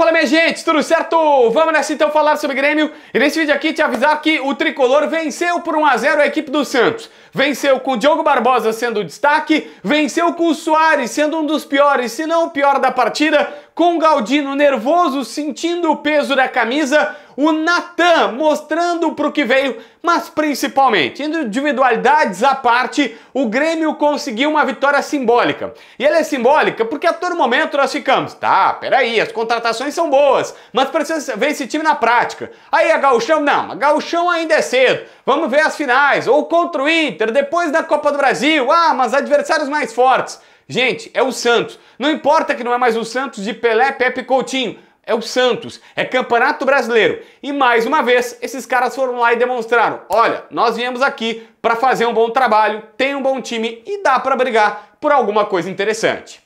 Fala minha gente, tudo certo? Vamos nessa então falar sobre Grêmio e nesse vídeo aqui te avisar que o Tricolor venceu por 1x0 a, a equipe do Santos. Venceu com o Diogo Barbosa sendo o destaque, venceu com o Soares sendo um dos piores, se não o pior da partida, com Galdino nervoso, sentindo o peso da camisa, o Natan mostrando para o que veio, mas principalmente, individualidades à parte, o Grêmio conseguiu uma vitória simbólica. E ela é simbólica porque a todo momento nós ficamos, tá, peraí, as contratações são boas, mas precisa ver esse time na prática. Aí a Gauchão, não, a Gauchão ainda é cedo, vamos ver as finais, ou contra o Inter, depois da Copa do Brasil, ah, mas adversários mais fortes. Gente, é o Santos. Não importa que não é mais o Santos de Pelé, Pepe e Coutinho. É o Santos, é Campeonato Brasileiro. E mais uma vez, esses caras foram lá e demonstraram: olha, nós viemos aqui para fazer um bom trabalho, tem um bom time e dá para brigar por alguma coisa interessante.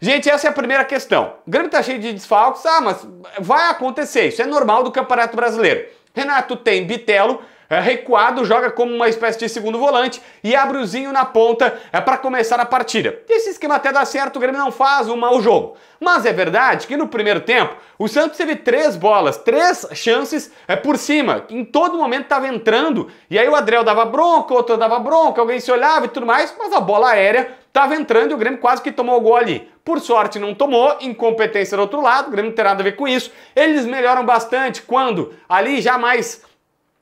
Gente, essa é a primeira questão. O Grêmio tá cheio de desfalques, ah, mas vai acontecer, isso é normal do Campeonato Brasileiro. Renato tem Bitelo, é, recuado, joga como uma espécie de segundo volante e abre o Zinho na ponta é, para começar a partida. Esse esquema até dá certo, o Grêmio não faz um mau jogo. Mas é verdade que no primeiro tempo o Santos teve três bolas, três chances é, por cima, em todo momento estava entrando e aí o Adriel dava bronca, o outro dava bronca, alguém se olhava e tudo mais, mas a bola aérea estava entrando e o Grêmio quase que tomou o gol ali. Por sorte, não tomou, incompetência do outro lado, o Grêmio não tem nada a ver com isso. Eles melhoram bastante quando ali já mais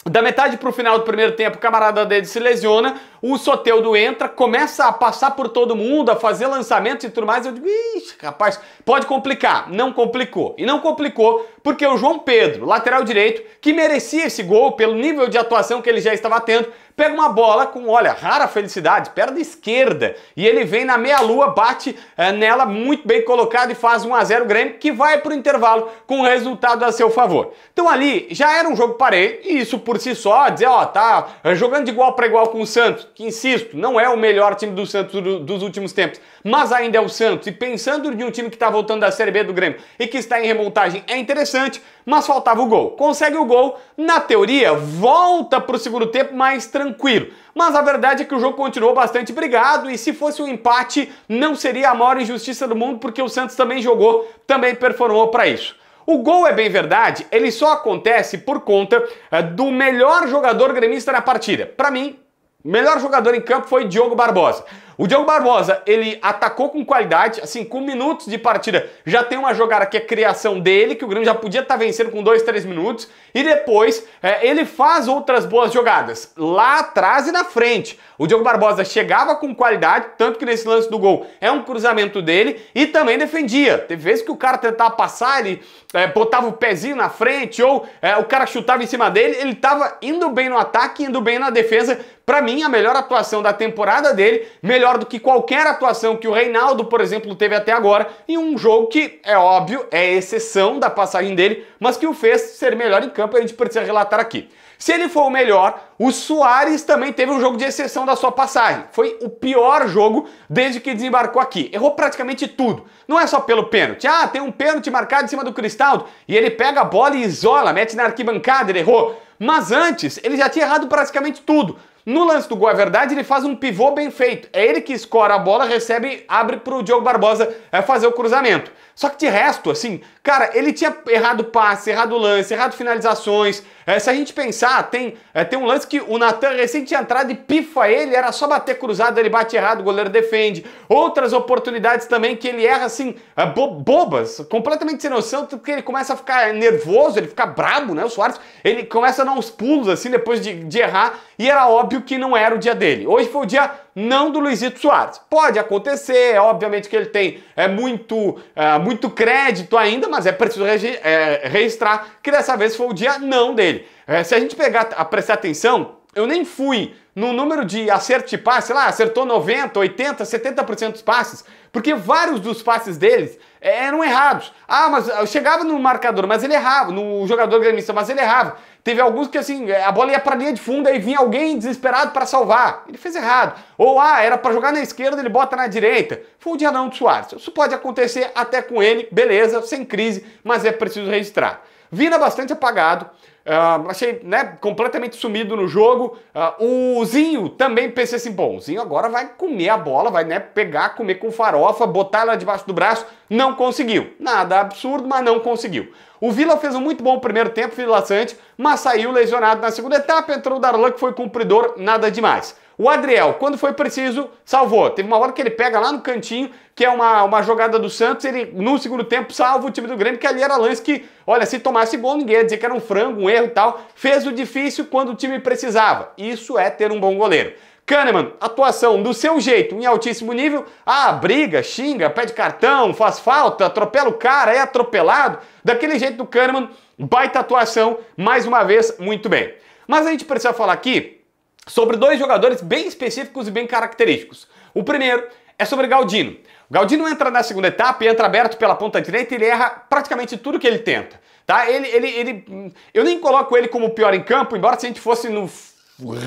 da metade para o final do primeiro tempo, o camarada dele se lesiona, o Soteudo entra, começa a passar por todo mundo, a fazer lançamentos e tudo mais. Eu digo, ixi, rapaz, pode complicar. Não complicou. E não complicou porque o João Pedro, lateral direito, que merecia esse gol pelo nível de atuação que ele já estava tendo, pega uma bola com, olha, rara felicidade, perna esquerda, e ele vem na meia-lua, bate é, nela muito bem colocado e faz 1 a 0 Grêmio, que vai para o intervalo com o resultado a seu favor. Então ali já era um jogo parelho, e isso por si só, dizer, ó, tá eh, jogando de igual para igual com o Santos, que insisto, não é o melhor time do Santos do, dos últimos tempos, mas ainda é o Santos, e pensando de um time que está voltando da Série B do Grêmio e que está em remontagem, é interessante, mas faltava o gol. Consegue o gol, na teoria, volta para o segundo tempo mais tranquilo. Mas a verdade é que o jogo continuou bastante brigado e se fosse um empate, não seria a maior injustiça do mundo, porque o Santos também jogou, também performou para isso. O gol é bem verdade, ele só acontece por conta eh, do melhor jogador gremista na partida. Para mim, melhor jogador em campo foi Diogo Barbosa. O Diogo Barbosa, ele atacou com qualidade, assim, com minutos de partida. Já tem uma jogada que é criação dele, que o Grêmio já podia estar tá vencendo com 2, 3 minutos. E depois é, ele faz outras boas jogadas, lá atrás e na frente. O Diogo Barbosa chegava com qualidade, tanto que nesse lance do gol é um cruzamento dele e também defendia. Teve vezes que o cara tentava passar, ele é, botava o pezinho na frente ou é, o cara chutava em cima dele. Ele estava indo bem no ataque, indo bem na defesa. Para mim, a melhor atuação da temporada dele, melhor melhor do que qualquer atuação que o Reinaldo, por exemplo, teve até agora, em um jogo que, é óbvio, é exceção da passagem dele, mas que o fez ser melhor em campo a gente precisa relatar aqui. Se ele for o melhor, o Soares também teve um jogo de exceção da sua passagem. Foi o pior jogo desde que desembarcou aqui. Errou praticamente tudo. Não é só pelo pênalti. Ah, tem um pênalti marcado em cima do Cristaldo e ele pega a bola e isola, mete na arquibancada, ele errou. Mas antes, ele já tinha errado praticamente tudo. No lance do gol, é verdade, ele faz um pivô bem feito. É ele que escora a bola, recebe, abre para o Diogo Barbosa é fazer o cruzamento. Só que de resto, assim, Cara, ele tinha errado passe, errado lance, errado finalizações. É, se a gente pensar, tem, é, tem um lance que o Natan recente tinha entrado e pifa ele, era só bater cruzado, ele bate errado, o goleiro defende. Outras oportunidades também que ele erra assim, é, bo bobas, completamente sem noção, porque que ele começa a ficar nervoso, ele fica brabo, né? O Soares, ele começa a dar uns pulos assim depois de, de errar, e era óbvio que não era o dia dele. Hoje foi o dia não do Luizito Soares. Pode acontecer, é obviamente que ele tem é muito, é, muito crédito ainda, mas é preciso é, registrar que dessa vez foi o dia não dele. É, se a gente pegar a prestar atenção, eu nem fui no número de acerto de passe, sei lá, acertou 90, 80, 70% dos passes, porque vários dos passes deles é, eram errados. Ah, mas eu chegava no marcador, mas ele errava, no jogador gremista, mas ele errava. Teve alguns que assim, é, a bola ia para linha de fundo e vinha alguém desesperado para salvar. Ele fez errado. Ou ah, era para jogar na esquerda, ele bota na direita. Foi um dia não do Soares. Isso pode acontecer até com ele, beleza, sem crise, mas é preciso registrar. Vina bastante apagado. Uh, achei né, completamente sumido no jogo. Uh, o Zinho também pensei assim: bom, o Zinho agora vai comer a bola, vai né, pegar, comer com farofa, botar ela debaixo do braço. Não conseguiu. Nada absurdo, mas não conseguiu. O Vila fez um muito bom primeiro tempo, Vila Sante, mas saiu lesionado na segunda etapa. Entrou o Darlan, que foi cumpridor, nada demais. O Adriel, quando foi preciso, salvou. Teve uma hora que ele pega lá no cantinho, que é uma, uma jogada do Santos, ele no segundo tempo salva o time do Grêmio, que ali era lance que, olha, se tomasse gol, ninguém ia dizer que era um frango, um erro e tal. Fez o difícil quando o time precisava. Isso é ter um bom goleiro. Kahneman, atuação do seu jeito, em altíssimo nível. Ah, briga, xinga, pede cartão, faz falta, atropela o cara, é atropelado. Daquele jeito do Kahneman, baita atuação, mais uma vez, muito bem. Mas a gente precisa falar aqui sobre dois jogadores bem específicos e bem característicos. O primeiro é sobre Galdino. O Galdino entra na segunda etapa e entra aberto pela ponta direita e ele erra praticamente tudo que ele tenta. Tá? Ele, ele, ele, eu nem coloco ele como o pior em campo, embora se a gente fosse no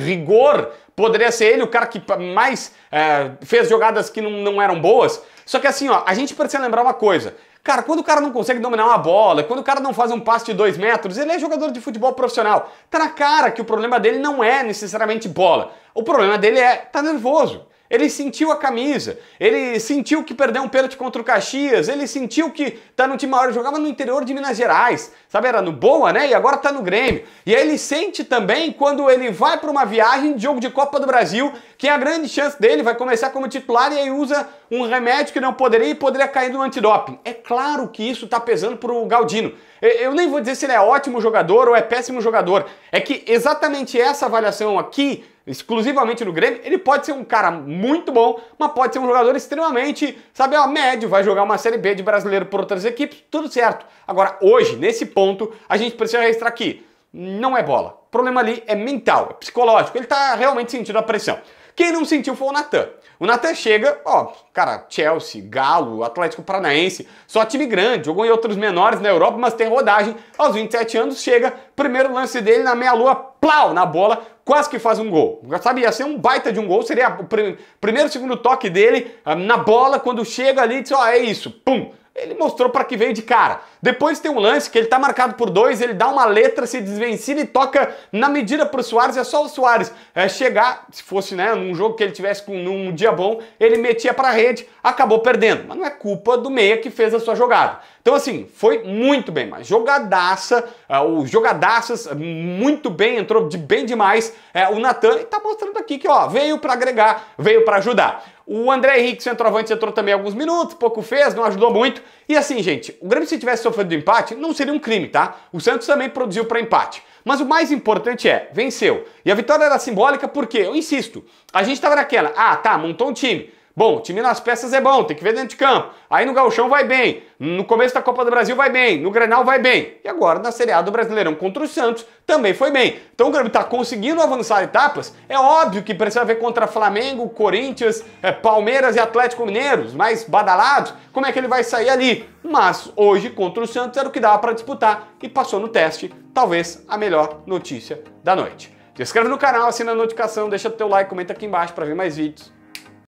rigor, poderia ser ele o cara que mais é, fez jogadas que não, não eram boas. Só que assim, ó, a gente precisa lembrar uma coisa. Cara, quando o cara não consegue dominar uma bola, quando o cara não faz um passe de dois metros, ele é jogador de futebol profissional. Tá na cara que o problema dele não é necessariamente bola. O problema dele é tá nervoso. Ele sentiu a camisa, ele sentiu que perdeu um pênalti contra o Caxias, ele sentiu que tá no time maior, jogava no interior de Minas Gerais, sabe, era no Boa, né? E agora tá no Grêmio. E aí ele sente também quando ele vai para uma viagem de jogo de Copa do Brasil, que é a grande chance dele, vai começar como titular e aí usa um remédio que não poderia e poderia cair no antidoping. É claro que isso tá pesando pro Galdino. Eu nem vou dizer se ele é ótimo jogador ou é péssimo jogador. É que exatamente essa avaliação aqui exclusivamente no Grêmio, ele pode ser um cara muito bom, mas pode ser um jogador extremamente, sabe, ó, médio, vai jogar uma Série B de brasileiro por outras equipes, tudo certo. Agora, hoje, nesse ponto, a gente precisa registrar aqui, não é bola. O problema ali é mental, é psicológico, ele está realmente sentindo a pressão. Quem não sentiu foi o Natan. O Natan chega, ó, cara, Chelsea, Galo, Atlético Paranaense, só time grande, jogou em outros menores na Europa, mas tem rodagem. Aos 27 anos chega, primeiro lance dele na meia-lua, plau, na bola, quase que faz um gol. Sabe, ia ser um baita de um gol, seria o primeiro, segundo toque dele ah, na bola, quando chega ali, diz, ó, é isso, pum, ele mostrou para que veio de cara. Depois tem um lance que ele tá marcado por dois, ele dá uma letra, se desvencilha e toca na medida pro Soares. É só o Soares é, chegar, se fosse né, num jogo que ele tivesse com, num dia bom, ele metia pra rede, acabou perdendo. Mas não é culpa do meia que fez a sua jogada. Então, assim, foi muito bem, mas jogadaça, uh, o jogadaças, muito bem, entrou de bem demais é, o Natan e tá mostrando aqui que, ó, veio para agregar, veio para ajudar. O André Henrique, centroavante, entrou também alguns minutos, pouco fez, não ajudou muito. E assim, gente, o Grêmio se tivesse sofrido empate, não seria um crime, tá? O Santos também produziu para empate. Mas o mais importante é, venceu. E a vitória era simbólica porque, eu insisto, a gente estava naquela, ah, tá, montou um time. Bom, time nas peças é bom, tem que ver dentro de campo. Aí no Gauchão vai bem, no começo da Copa do Brasil vai bem, no Grenal vai bem. E agora na Série A do Brasileirão contra o Santos também foi bem. Então o Grêmio está conseguindo avançar etapas. É óbvio que precisa ver contra Flamengo, Corinthians, é, Palmeiras e Atlético Mineiro, os mais badalados, como é que ele vai sair ali. Mas hoje contra o Santos era o que dava para disputar e passou no teste, talvez a melhor notícia da noite. Se inscreve no canal, assina a notificação, deixa o teu like, comenta aqui embaixo para ver mais vídeos.